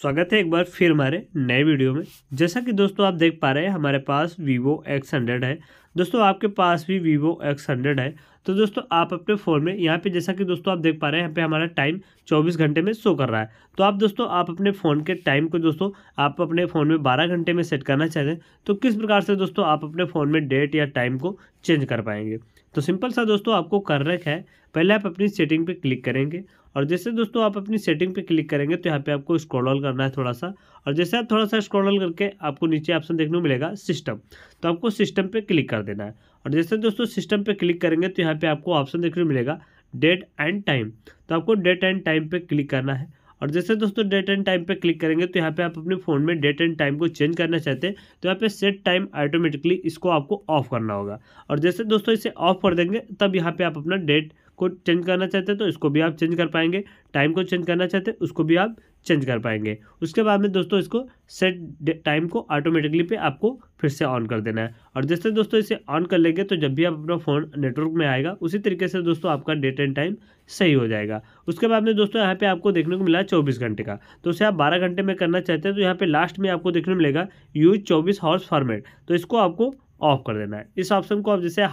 स्वागत है एक बार फिर हमारे नए वीडियो में जैसा कि दोस्तों आप देख पा रहे हैं हमारे पास वीवो एक्स हंड्रेड है दोस्तों आपके पास भी वीवो एक्स हंड्रेड है तो दोस्तों आप अपने फ़ोन में यहाँ पे जैसा कि दोस्तों आप देख पा रहे हैं यहाँ पे हमारा टाइम 24 घंटे में शो कर रहा है तो आप दोस्तों आप अपने फ़ोन के टाइम को दोस्तों आप अपने फ़ोन में 12 घंटे में सेट करना चाहते हैं तो किस प्रकार से दोस्तों आप अपने फ़ोन में डेट या टाइम को चेंज कर पाएंगे तो सिंपल सा दोस्तों आपको कर रख है पहले आप अपनी सेटिंग पे क्लिक करेंगे और जैसे दोस्तों आप अपनी सेटिंग पे क्लिक करेंगे तो यहाँ पे आपको स्क्रॉल करना है थोड़ा सा और जैसे आप थोड़ा सा स्क्रॉल करके आपको नीचे ऑप्शन देखने को मिलेगा सिस्टम तो आपको सिस्टम पे क्लिक कर देना है और जैसे दोस्तों सिस्टम पे क्लिक करेंगे तो यहाँ पे आपको ऑप्शन देखने को मिलेगा डेट एंड टाइम तो आपको डेट एंड टाइम पर क्लिक करना है और जैसे दोस्तों डेट एंड टाइम पे क्लिक करेंगे तो यहाँ पे आप अपने फ़ोन में डेट एंड टाइम को चेंज करना चाहते हैं तो यहाँ पे सेट टाइम ऑटोमेटिकली इसको आपको ऑफ करना होगा और जैसे दोस्तों इसे ऑफ कर देंगे तब यहाँ पे आप अपना डेट को चेंज करना चाहते हैं तो इसको भी आप चेंज कर पाएंगे टाइम को चेंज करना चाहते हैं उसको भी आप चेंज कर पाएंगे उसके बाद में दोस्तों इसको सेट टाइम को ऑटोमेटिकली पे आपको फिर से ऑन कर देना है और जैसे दोस्तों इसे ऑन कर लेंगे तो जब भी आप अपना फ़ोन नेटवर्क में आएगा उसी तरीके से दोस्तों आपका डेट एंड टाइम सही हो जाएगा उसके बाद में दोस्तों यहाँ पे आपको देखने को मिला चौबीस घंटे का तो उसे आप बारह घंटे में करना चाहते हैं तो यहाँ पर लास्ट में आपको देखने को मिलेगा यूज चौबीस हॉर्स फॉर्मेट तो इसको आपको ऑफ कर देना है इस ऑप्शन को आप जैसे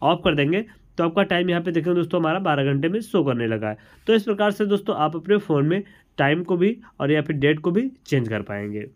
ऑफ कर देंगे तो आपका टाइम यहाँ पे देखें दोस्तों हमारा बारह घंटे में शो करने लगा है तो इस प्रकार से दोस्तों आप अपने फ़ोन में टाइम को भी और या फिर डेट को भी चेंज कर पाएंगे